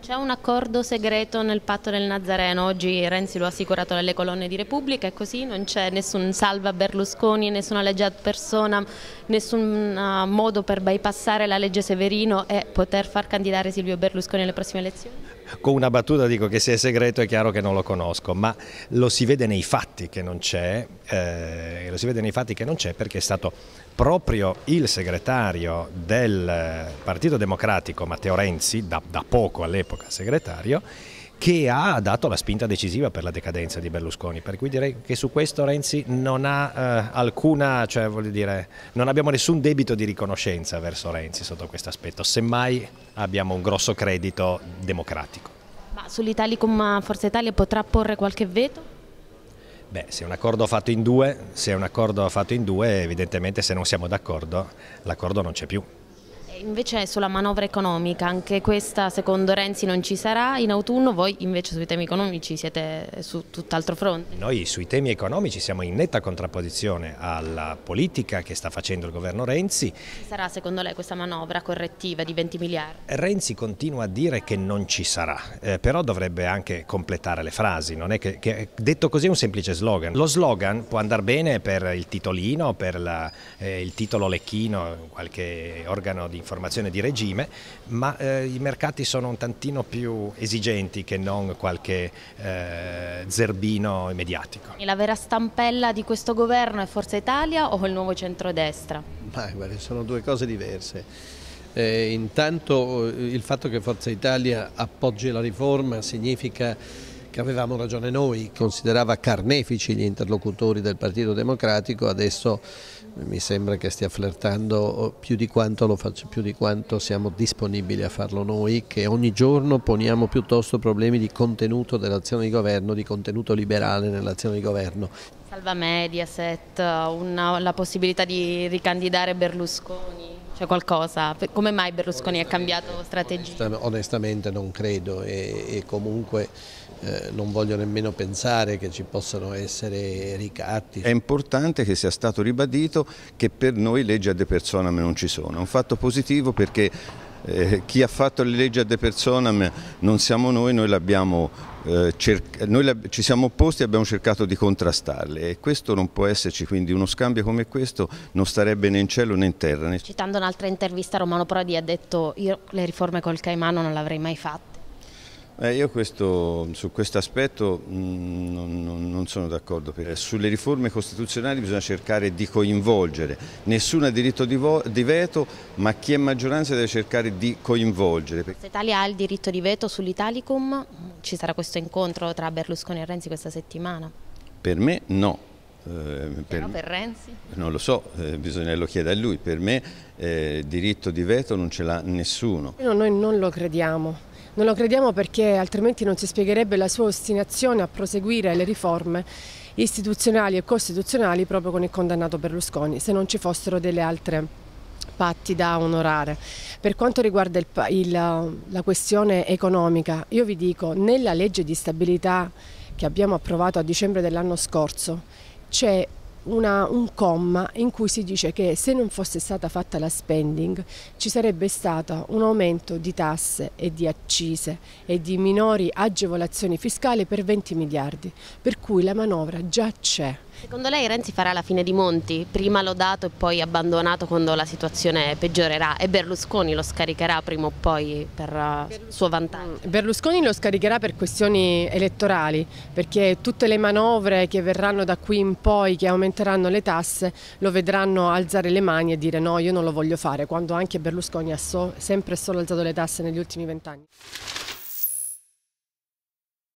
C'è un accordo segreto nel patto del Nazareno, oggi Renzi lo ha assicurato alle colonne di Repubblica, è così, non c'è nessun salva Berlusconi, nessuna legge ad persona, nessun uh, modo per bypassare la legge Severino e poter far candidare Silvio Berlusconi alle prossime elezioni? con una battuta dico che se è segreto è chiaro che non lo conosco, ma lo si vede nei fatti che non c'è, eh, lo si vede nei fatti che non c'è perché è stato proprio il segretario del Partito Democratico Matteo Renzi, da, da poco all'epoca segretario, che ha dato la spinta decisiva per la decadenza di Berlusconi, per cui direi che su questo Renzi non ha eh, alcuna, cioè voglio dire, non abbiamo nessun debito di riconoscenza verso Renzi sotto questo aspetto, semmai abbiamo un grosso credito democratico. Ma sull'Italicum Forza Italia potrà porre qualche veto? Beh, se un accordo fatto in due, se è un accordo fatto in due, evidentemente se non siamo d'accordo, l'accordo non c'è più. Invece sulla manovra economica, anche questa secondo Renzi non ci sarà in autunno, voi invece sui temi economici siete su tutt'altro fronte? Noi sui temi economici siamo in netta contrapposizione alla politica che sta facendo il governo Renzi. Ci sarà secondo lei questa manovra correttiva di 20 miliardi? Renzi continua a dire che non ci sarà, eh, però dovrebbe anche completare le frasi, non è che, che, detto così è un semplice slogan. Lo slogan può andare bene per il titolino, per la, eh, il titolo lecchino, qualche organo di informazione informazione di regime, ma eh, i mercati sono un tantino più esigenti che non qualche eh, zerbino mediatico. E la vera stampella di questo governo è Forza Italia o il nuovo centrodestra? Ma guarda, sono due cose diverse. Eh, intanto eh, il fatto che Forza Italia appoggi la riforma significa che avevamo ragione noi, considerava carnefici gli interlocutori del Partito Democratico, adesso mi sembra che stia flirtando oh, più di quanto, lo faccio, più di quanto siamo disponibili a farlo noi, che ogni giorno poniamo piuttosto problemi di contenuto dell'azione di governo, di contenuto liberale nell'azione di governo. Salva Mediaset, una, la possibilità di ricandidare Berlusconi. C'è qualcosa? Come mai Berlusconi ha cambiato strategia? Onestamente non credo e, e comunque eh, non voglio nemmeno pensare che ci possano essere ricatti. È importante che sia stato ribadito che per noi leggi de personam non ci sono. È un fatto positivo perché eh, chi ha fatto le leggi a de personam non siamo noi, noi l'abbiamo eh, noi ci siamo opposti e abbiamo cercato di contrastarle e questo non può esserci, quindi uno scambio come questo non starebbe né in cielo né in terra. Citando un'altra intervista Romano Prodi ha detto io le riforme col Caimano non le avrei mai fatte. Eh, io questo, su questo aspetto mh, mm, non, non, sono d'accordo, sulle riforme costituzionali bisogna cercare di coinvolgere, nessuno ha diritto di, di, veto, ma chi è maggioranza deve cercare di coinvolgere. Se Italia ha il diritto di veto sull'Italicum, ci sarà questo incontro tra Berlusconi e Renzi questa settimana? Per me no. Eh, per, per, Renzi? Non lo so, eh, bisogna lo chiedere a lui, per me eh, diritto di veto non ce l'ha nessuno. No, noi non lo crediamo non lo crediamo perché altrimenti non si spiegherebbe la sua ostinazione a proseguire le riforme istituzionali e costituzionali proprio con il condannato Berlusconi, se non ci fossero delle altre patti da onorare. Per quanto riguarda il, il, la questione economica, io vi dico, nella legge di stabilità che abbiamo approvato a dicembre dell'anno scorso c'è una, un comma in cui si dice che se non fosse stata fatta la spending ci sarebbe stato un aumento di tasse e di accise e di minori agevolazioni fiscali per 20 miliardi, per cui la manovra già c'è. Secondo lei Renzi farà la fine di Monti, prima lodato e poi abbandonato quando la situazione peggiorerà e Berlusconi lo scaricherà prima o poi per uh, Berlusconi. suo vantaggio? Mm, Berlusconi lo scaricherà per questioni elettorali perché tutte le manovre che verranno da qui in poi che aumenteranno le tasse lo vedranno alzare le mani e dire no io non lo voglio fare quando anche Berlusconi ha so, sempre e solo alzato le tasse negli ultimi vent'anni.